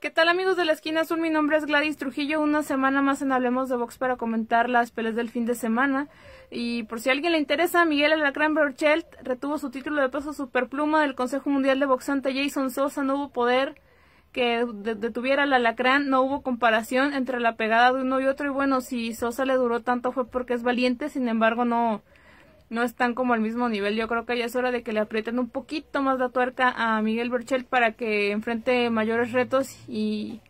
¿Qué tal amigos de la esquina Azul? Mi nombre es Gladys Trujillo, una semana más en Hablemos de Box para comentar las peleas del fin de semana. Y por si a alguien le interesa, Miguel Alacrán Berchelt retuvo su título de peso superpluma del Consejo Mundial de Boxante Jason Sosa, no hubo poder que detuviera al alacrán, no hubo comparación entre la pegada de uno y otro y bueno, si Sosa le duró tanto fue porque es valiente, sin embargo no, no están como al mismo nivel. Yo creo que ya es hora de que le aprieten un poquito más la tuerca a Miguel Berchel para que enfrente mayores retos y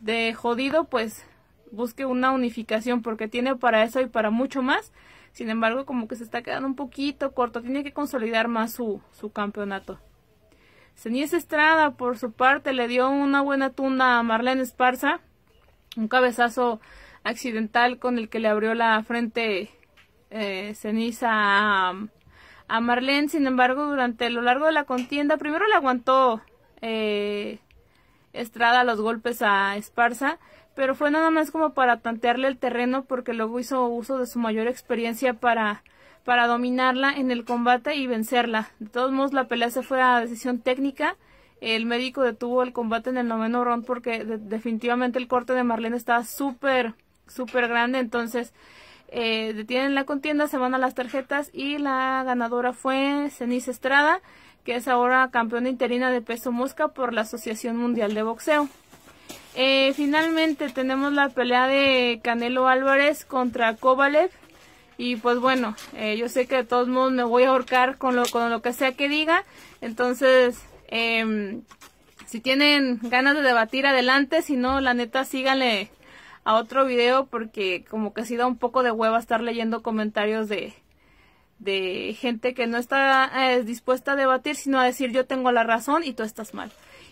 de jodido pues busque una unificación porque tiene para eso y para mucho más. Sin embargo, como que se está quedando un poquito corto, tiene que consolidar más su, campeonato. Ceniz Estrada, por su parte, le dio una buena tunda a Marlene Esparza, un cabezazo accidental con el que le abrió la frente eh, ceniza a, Marlene. Sin embargo, durante lo largo de la contienda, primero le aguantó eh, Estrada los golpes a Esparza, pero fue nada más como para tantearle el terreno porque luego hizo uso de su mayor experiencia para para dominarla en el combate y vencerla. De todos modos, la pelea se fue a decisión técnica. El médico detuvo el combate en el noveno round porque definitivamente el corte de Marlene estaba súper, súper grande. Entonces, eh, detienen la contienda, se van a las tarjetas y la ganadora fue Cenis Estrada, que es ahora campeona interina de peso mosca por la Asociación Mundial de Boxeo. Eh, finalmente tenemos la pelea de Canelo Álvarez contra Kovalev. Y pues bueno, eh, yo sé que de todos modos me voy a ahorcar con lo, con lo que sea que diga. Entonces, em, si tienen ganas de debatir, adelante. Si no, la neta, síganle a otro video porque como que sí da un poco de hueva estar leyendo comentarios de, de gente que no está eh, dispuesta a debatir, sino a decir yo tengo la razón y tú estás mal.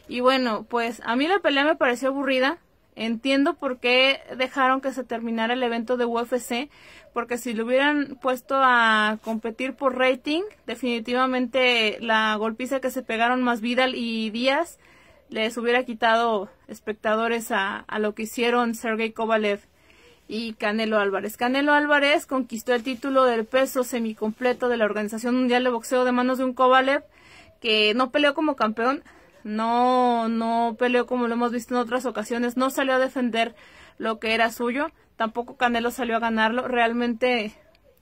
Y bueno, pues a mí la pelea me pareció aburrida. Entiendo por qué dejaron que se terminara el evento de UFC, porque si lo hubieran puesto a competir por rating, definitivamente la golpiza que se pegaron más Vidal y Díaz les hubiera quitado espectadores a, lo que hicieron Sergey Kovalev y Canelo Álvarez. Canelo Álvarez conquistó el título del peso semicompleto de la Organización Mundial de Boxeo de manos de un Kovalev que no peleó como campeón, no, no peleó como lo hemos visto en otras ocasiones, no salió a defender lo que era suyo, tampoco Canelo salió a ganarlo, realmente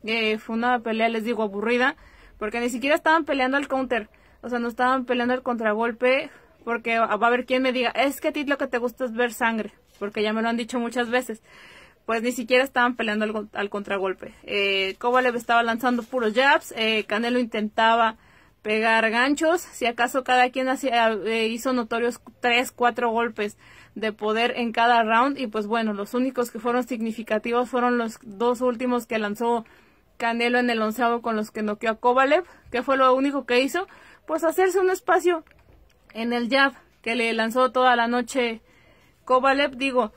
eh, fue una pelea, les digo, aburrida, porque ni siquiera estaban peleando al counter, o sea, no estaban peleando el contragolpe, porque va a haber quien me diga, es que a ti lo que te gusta es ver sangre, porque ya me lo han dicho muchas veces. Pues ni siquiera estaban peleando al, contragolpe. Eh, Kovalev estaba lanzando puros jabs, eh, Canelo intentaba pegar ganchos, si acaso cada quien hacía, eh, hizo notorios tres, cuatro golpes de poder en cada round y pues bueno, los únicos que fueron significativos fueron los dos últimos que lanzó Canelo en el onceavo con los que noqueó a Kovalev, que fue lo único que hizo, pues hacerse un espacio en el jab que le lanzó toda la noche Kovalev, digo,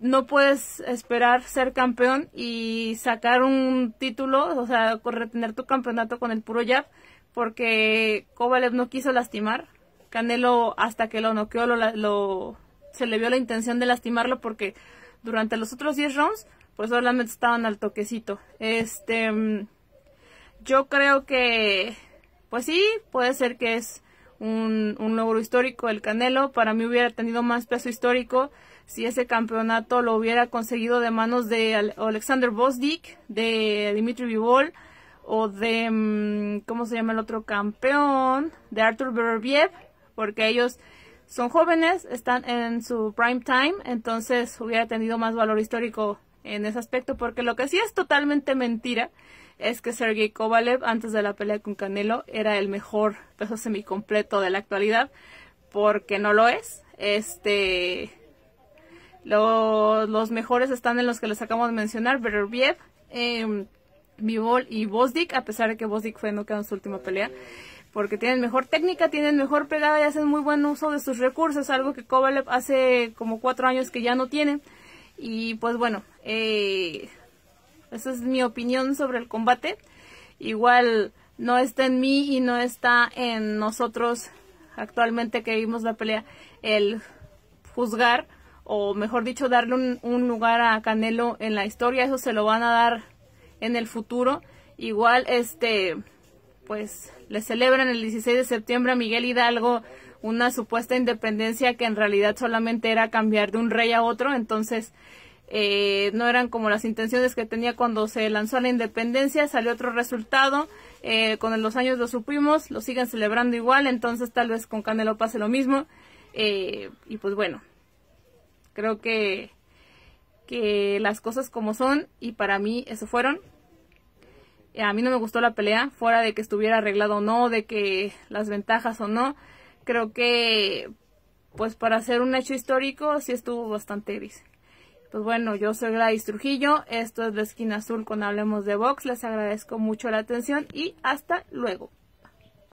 no puedes esperar ser campeón y sacar un título, o sea, retener tu campeonato con el puro jab, porque Kovalev no quiso lastimar. Canelo, hasta que lo noqueó, se le vio la intención de lastimarlo porque durante los otros 10 rounds, pues solamente estaban al toquecito. Este, mm, yo creo que, pues sí, puede ser que es un, logro histórico el Canelo. Para mí hubiera tenido más peso histórico si ese campeonato lo hubiera conseguido de manos de Alexander Bosdick, de Dimitri Vivol o de, mm, ¿cómo se llama el otro campeón? De Arthur Berbiev, porque ellos son jóvenes, están en su prime time, entonces hubiera tenido más valor histórico en ese aspecto, porque lo que sí es totalmente mentira es que Sergey Kovalev antes de la pelea con Canelo era el mejor peso semi semicompleto de la actualidad, porque no lo es. Este los mejores están en los que les acabamos de mencionar, Beterbiev, Mibol em, y Bosdik, a pesar de que Bosdik fue noqueado en su última pelea, porque tienen mejor técnica, tienen mejor pegada y hacen muy buen uso de sus recursos, algo que Kovalev hace como cuatro años que ya no tiene. Y pues bueno, eh, esa es mi opinión sobre el combate. Igual no está en mí y no está en nosotros actualmente que vimos la pelea el juzgar o mejor dicho darle un, un, lugar a Canelo en la historia. Eso se lo van a dar en el futuro. Igual este pues le celebran el 16 de septiembre a Miguel Hidalgo una supuesta independencia que en realidad solamente era cambiar de un rey a otro, entonces eh, no eran como las intenciones que tenía cuando se lanzó la independencia, salió otro resultado, eh, con los años lo supimos, lo siguen celebrando igual, entonces tal vez con Canelo pase lo mismo, eh, y pues bueno, creo que, que las cosas como son, y para mí eso fueron. A mí no me gustó la pelea, fuera de que estuviera arreglado o no, de que las ventajas o no creo que pues para hacer un hecho histórico sí estuvo bastante gris. Pues bueno, yo soy Gladys Trujillo, esto es La Esquina Azul con Hablemos de Vox, les agradezco mucho la atención y hasta luego.